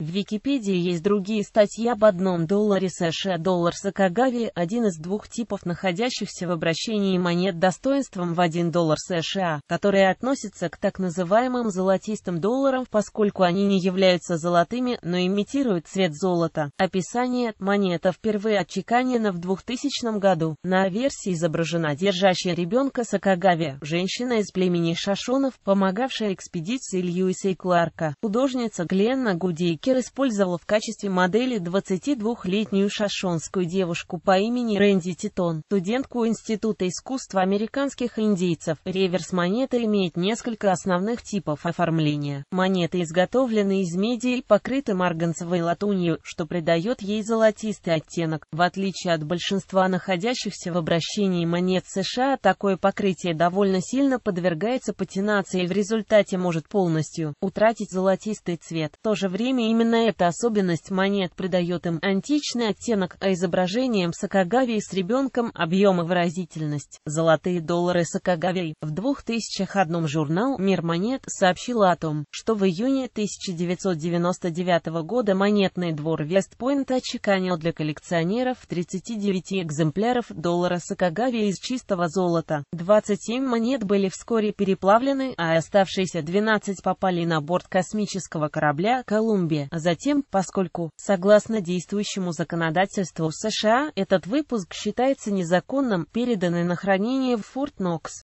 В Википедии есть другие статьи об одном долларе США. Доллар Сакагави – один из двух типов находящихся в обращении монет достоинством в 1 доллар США, которые относятся к так называемым золотистым долларам, поскольку они не являются золотыми, но имитируют цвет золота. Описание монета впервые отчеканена в 2000 году. На версии изображена держащая ребенка Сакагави, женщина из племени Шашонов, помогавшая экспедиции Льюиса и Кларка, художница Гленна Гудейки Уокер использовал в качестве модели 22-летнюю шашонскую девушку по имени Рэнди Титон, студентку Института искусства американских индейцев. Реверс монеты имеет несколько основных типов оформления. Монеты изготовлены из меди и покрыты марганцевой латунью, что придает ей золотистый оттенок. В отличие от большинства находящихся в обращении монет США, такое покрытие довольно сильно подвергается патинации и в результате может полностью утратить золотистый цвет. В то же время имя Именно эта особенность монет придает им античный оттенок, а изображениям Сакагавии с ребенком объем и выразительность. Золотые доллары Сакагавии. В 2001 журнал «Мир монет» сообщил о том, что в июне 1999 года монетный двор Вестпойнта чеканил для коллекционеров 39 экземпляров доллара Сакагавии из чистого золота. 27 монет были вскоре переплавлены, а оставшиеся 12 попали на борт космического корабля «Колумбия» а затем, поскольку, согласно действующему законодательству США, этот выпуск считается незаконным, переданный на хранение в Форт Нокс.